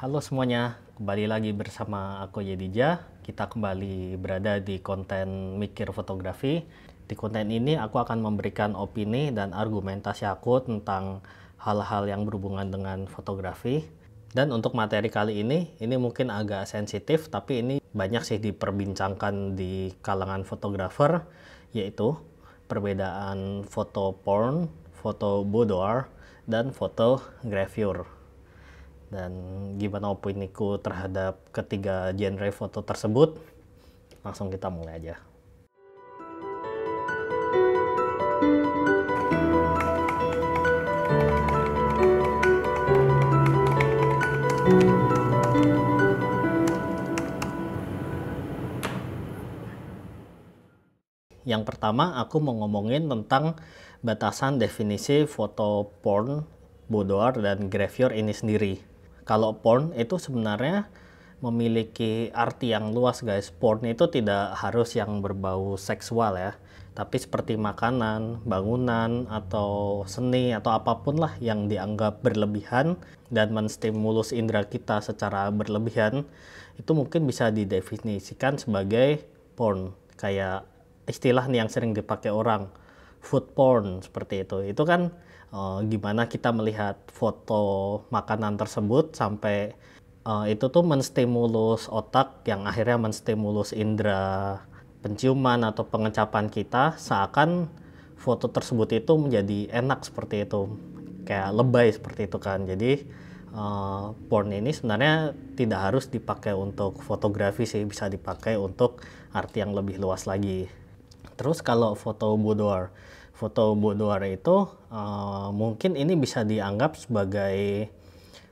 Halo semuanya, kembali lagi bersama aku Yedija. Kita kembali berada di konten Mikir Fotografi. Di konten ini aku akan memberikan opini dan argumentasi aku tentang hal-hal yang berhubungan dengan fotografi. Dan untuk materi kali ini, ini mungkin agak sensitif, tapi ini banyak sih diperbincangkan di kalangan fotografer, yaitu perbedaan foto porn, foto boudoir, dan foto gravure dan gimana opini ku terhadap ketiga genre foto tersebut langsung kita mulai aja Yang pertama, aku mau ngomongin tentang batasan definisi foto porn, boudoir, dan gravure ini sendiri kalau porn itu sebenarnya memiliki arti yang luas guys. Porn itu tidak harus yang berbau seksual ya. Tapi seperti makanan, bangunan, atau seni, atau apapun lah yang dianggap berlebihan dan menstimulus indera kita secara berlebihan, itu mungkin bisa didefinisikan sebagai porn. Kayak istilah nih yang sering dipakai orang food porn seperti itu. Itu kan uh, gimana kita melihat foto makanan tersebut sampai uh, itu tuh menstimulus otak yang akhirnya menstimulus indera penciuman atau pengecapan kita seakan foto tersebut itu menjadi enak seperti itu kayak lebay seperti itu kan jadi uh, porn ini sebenarnya tidak harus dipakai untuk fotografi sih bisa dipakai untuk arti yang lebih luas lagi Terus kalau foto boudoir, foto boudoir itu uh, mungkin ini bisa dianggap sebagai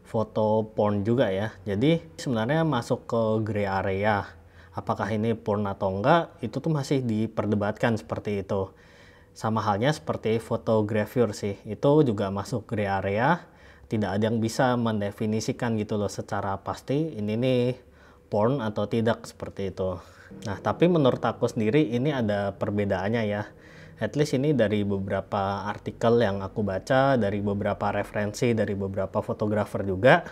foto porn juga ya. Jadi sebenarnya masuk ke gray area. Apakah ini porn atau enggak itu tuh masih diperdebatkan seperti itu. Sama halnya seperti fotografir sih, itu juga masuk gray area. Tidak ada yang bisa mendefinisikan gitu loh secara pasti ini nih porn atau tidak seperti itu. Nah, tapi menurut aku sendiri ini ada perbedaannya ya. At least ini dari beberapa artikel yang aku baca, dari beberapa referensi, dari beberapa fotografer juga.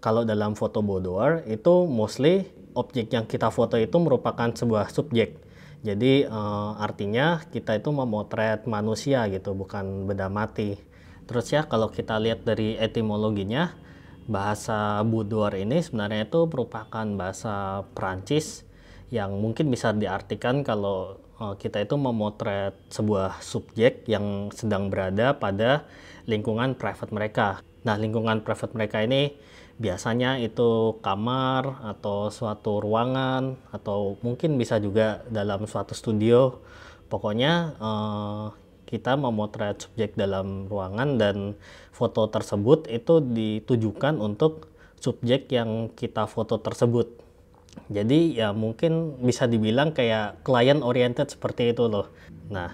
Kalau dalam foto boudoir itu mostly objek yang kita foto itu merupakan sebuah subjek. Jadi uh, artinya kita itu memotret manusia gitu, bukan benda mati. Terus ya kalau kita lihat dari etimologinya, bahasa boudoir ini sebenarnya itu merupakan bahasa Perancis yang mungkin bisa diartikan kalau uh, kita itu memotret sebuah subjek yang sedang berada pada lingkungan private mereka. Nah, lingkungan private mereka ini biasanya itu kamar atau suatu ruangan atau mungkin bisa juga dalam suatu studio. Pokoknya uh, kita memotret subjek dalam ruangan dan foto tersebut itu ditujukan untuk subjek yang kita foto tersebut. Jadi ya mungkin bisa dibilang kayak client oriented seperti itu loh. Nah,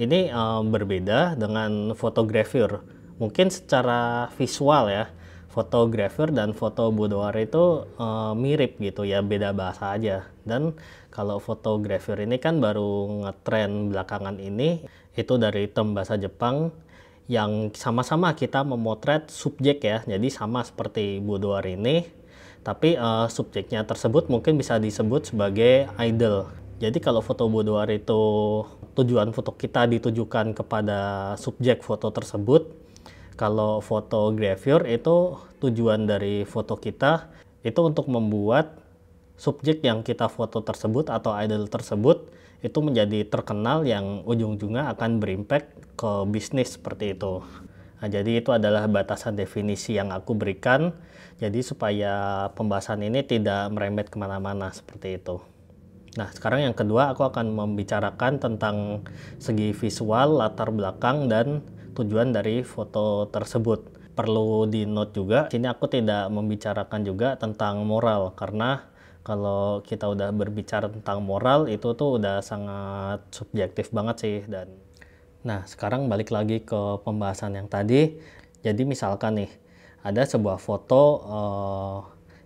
ini uh, berbeda dengan fotografer. Mungkin secara visual ya, fotografer dan foto boudoir itu uh, mirip gitu ya, beda bahasa aja. Dan kalau fotografer ini kan baru ngetren belakangan ini, itu dari term bahasa Jepang yang sama-sama kita memotret subjek ya. Jadi sama seperti boudoir ini, tapi uh, subjeknya tersebut mungkin bisa disebut sebagai idol. Jadi kalau foto boudoir itu tujuan foto kita ditujukan kepada subjek foto tersebut, kalau foto gravure itu tujuan dari foto kita itu untuk membuat subjek yang kita foto tersebut atau idol tersebut itu menjadi terkenal yang ujung-ujungnya akan berimpact ke bisnis seperti itu. Nah, jadi itu adalah batasan definisi yang aku berikan. Jadi supaya pembahasan ini tidak merembet kemana-mana seperti itu. Nah, sekarang yang kedua aku akan membicarakan tentang segi visual, latar belakang, dan tujuan dari foto tersebut. Perlu di note juga, sini aku tidak membicarakan juga tentang moral karena kalau kita udah berbicara tentang moral itu tuh udah sangat subjektif banget sih dan Nah, sekarang balik lagi ke pembahasan yang tadi. Jadi misalkan nih, ada sebuah foto uh,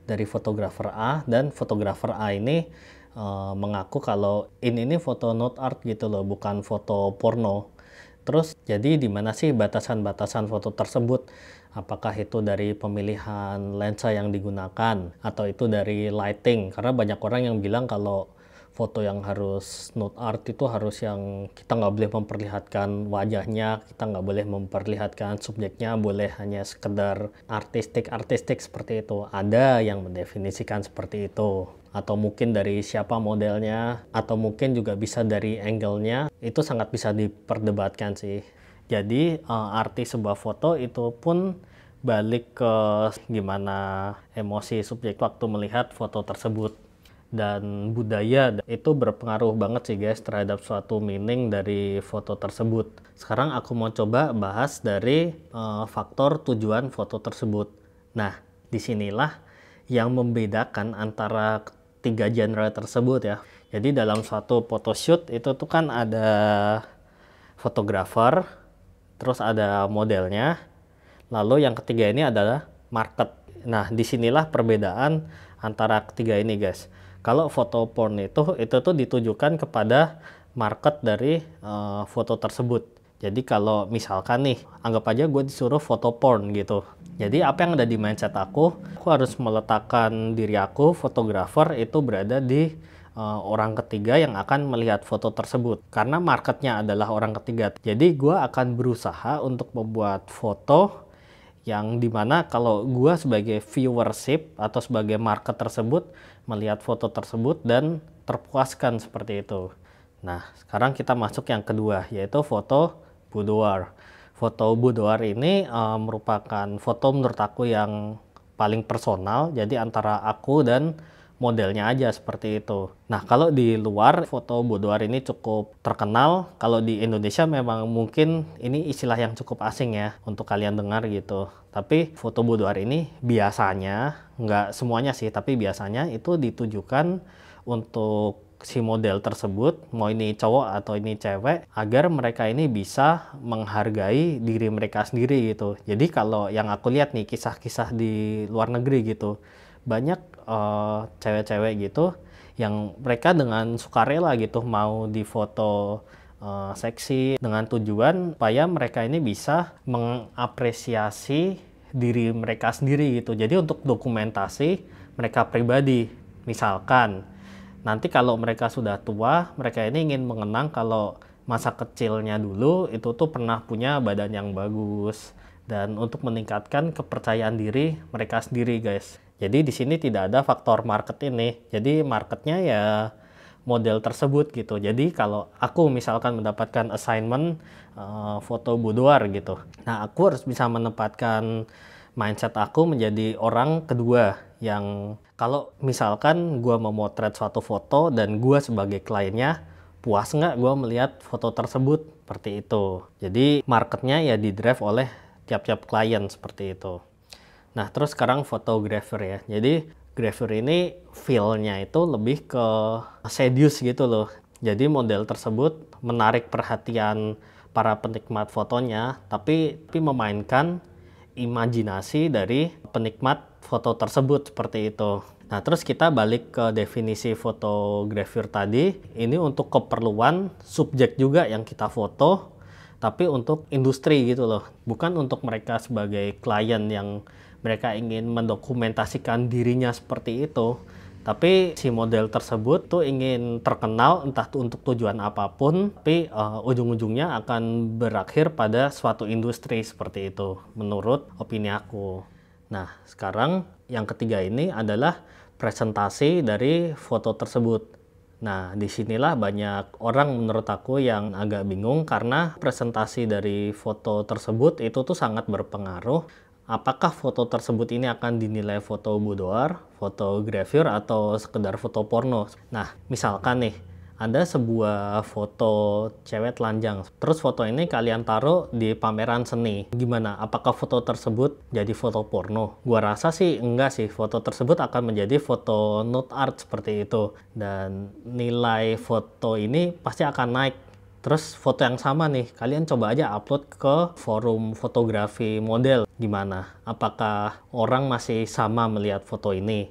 dari fotografer A dan fotografer A ini uh, mengaku kalau ini ini foto not art gitu loh, bukan foto porno. Terus jadi di mana sih batasan-batasan foto tersebut? Apakah itu dari pemilihan lensa yang digunakan atau itu dari lighting? Karena banyak orang yang bilang kalau foto yang harus note art itu harus yang kita nggak boleh memperlihatkan wajahnya, kita nggak boleh memperlihatkan subjeknya, boleh hanya sekedar artistik-artistik seperti itu. Ada yang mendefinisikan seperti itu atau mungkin dari siapa modelnya atau mungkin juga bisa dari angle-nya itu sangat bisa diperdebatkan sih. Jadi eh, arti sebuah foto itu pun balik ke gimana emosi subjek waktu melihat foto tersebut dan budaya itu berpengaruh banget sih guys terhadap suatu meaning dari foto tersebut. Sekarang aku mau coba bahas dari uh, faktor tujuan foto tersebut. Nah, disinilah yang membedakan antara tiga genre tersebut ya. Jadi dalam suatu photoshoot itu tuh kan ada fotografer, terus ada modelnya, lalu yang ketiga ini adalah market. Nah, disinilah perbedaan antara ketiga ini guys kalau foto porn itu itu tuh ditujukan kepada market dari uh, foto tersebut. Jadi kalau misalkan nih, anggap aja gue disuruh foto porn gitu. Jadi apa yang ada di mindset aku, aku harus meletakkan diri aku, fotografer itu berada di uh, orang ketiga yang akan melihat foto tersebut. Karena marketnya adalah orang ketiga. Jadi gue akan berusaha untuk membuat foto yang dimana kalau gue sebagai viewership atau sebagai market tersebut melihat foto tersebut dan terpuaskan seperti itu. Nah sekarang kita masuk yang kedua yaitu foto boudoir. Foto boudoir ini uh, merupakan foto menurut aku yang paling personal jadi antara aku dan modelnya aja seperti itu. Nah, kalau di luar foto boudoir ini cukup terkenal, kalau di Indonesia memang mungkin ini istilah yang cukup asing ya untuk kalian dengar gitu. Tapi foto boudoir ini biasanya, nggak semuanya sih, tapi biasanya itu ditujukan untuk si model tersebut, mau ini cowok atau ini cewek, agar mereka ini bisa menghargai diri mereka sendiri gitu. Jadi kalau yang aku lihat nih kisah-kisah di luar negeri gitu, banyak Eh, cewek-cewek uh, gitu yang mereka dengan sukarela gitu mau difoto uh, seksi dengan tujuan supaya mereka ini bisa mengapresiasi diri mereka sendiri gitu. Jadi untuk dokumentasi mereka pribadi misalkan nanti kalau mereka sudah tua mereka ini ingin mengenang kalau masa kecilnya dulu itu tuh pernah punya badan yang bagus dan untuk meningkatkan kepercayaan diri mereka sendiri guys. Jadi di sini tidak ada faktor market ini. Jadi marketnya ya model tersebut gitu. Jadi kalau aku misalkan mendapatkan assignment uh, foto boudoir gitu, nah aku harus bisa menempatkan mindset aku menjadi orang kedua yang kalau misalkan gue memotret suatu foto dan gue sebagai kliennya puas nggak gue melihat foto tersebut seperti itu. Jadi marketnya ya di drive oleh tiap-tiap klien seperti itu. Nah, terus sekarang fotografer ya. Jadi, grafer ini feel-nya itu lebih ke sedius gitu loh. Jadi model tersebut menarik perhatian para penikmat fotonya, tapi, tapi memainkan imajinasi dari penikmat foto tersebut seperti itu. Nah, terus kita balik ke definisi fotografer tadi. Ini untuk keperluan subjek juga yang kita foto tapi untuk industri gitu loh, bukan untuk mereka sebagai klien yang mereka ingin mendokumentasikan dirinya seperti itu. Tapi si model tersebut tuh ingin terkenal entah tuh untuk tujuan apapun, tapi uh, ujung-ujungnya akan berakhir pada suatu industri seperti itu menurut opini aku. Nah, sekarang yang ketiga ini adalah presentasi dari foto tersebut. Nah, disinilah banyak orang menurut aku yang agak bingung karena presentasi dari foto tersebut itu tuh sangat berpengaruh. Apakah foto tersebut ini akan dinilai foto boudoir, foto gravure, atau sekedar foto porno? Nah, misalkan nih, ada sebuah foto cewek telanjang. Terus foto ini kalian taruh di pameran seni. Gimana? Apakah foto tersebut jadi foto porno? Gua rasa sih enggak sih. Foto tersebut akan menjadi foto nude art seperti itu. Dan nilai foto ini pasti akan naik Terus foto yang sama nih, kalian coba aja upload ke forum fotografi model. Gimana? Apakah orang masih sama melihat foto ini?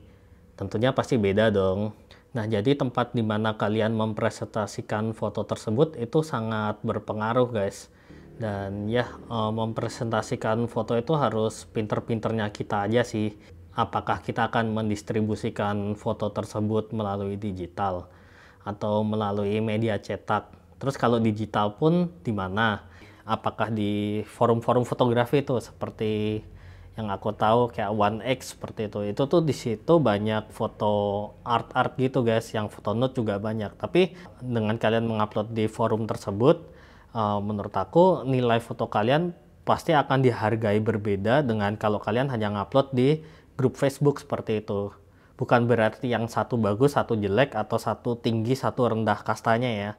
Tentunya pasti beda dong. Nah, jadi tempat di mana kalian mempresentasikan foto tersebut itu sangat berpengaruh, guys. Dan ya, eh, mempresentasikan foto itu harus pinter-pinternya kita aja sih. Apakah kita akan mendistribusikan foto tersebut melalui digital atau melalui media cetak? Terus kalau digital pun di mana? Apakah di forum-forum fotografi itu seperti yang aku tahu kayak One X seperti itu. Itu tuh di situ banyak foto art-art gitu guys, yang foto note juga banyak. Tapi dengan kalian mengupload di forum tersebut, uh, menurut aku nilai foto kalian pasti akan dihargai berbeda dengan kalau kalian hanya ngupload di grup Facebook seperti itu. Bukan berarti yang satu bagus, satu jelek, atau satu tinggi, satu rendah kastanya ya.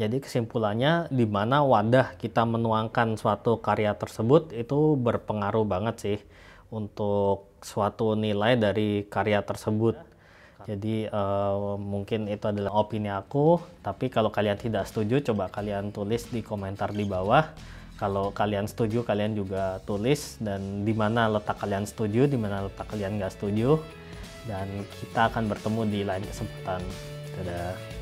Jadi kesimpulannya di mana wadah kita menuangkan suatu karya tersebut itu berpengaruh banget sih untuk suatu nilai dari karya tersebut. Jadi uh, mungkin itu adalah opini aku, tapi kalau kalian tidak setuju coba kalian tulis di komentar di bawah. Kalau kalian setuju kalian juga tulis dan di mana letak kalian setuju, di mana letak kalian nggak setuju. Dan kita akan bertemu di lain kesempatan. Dadah.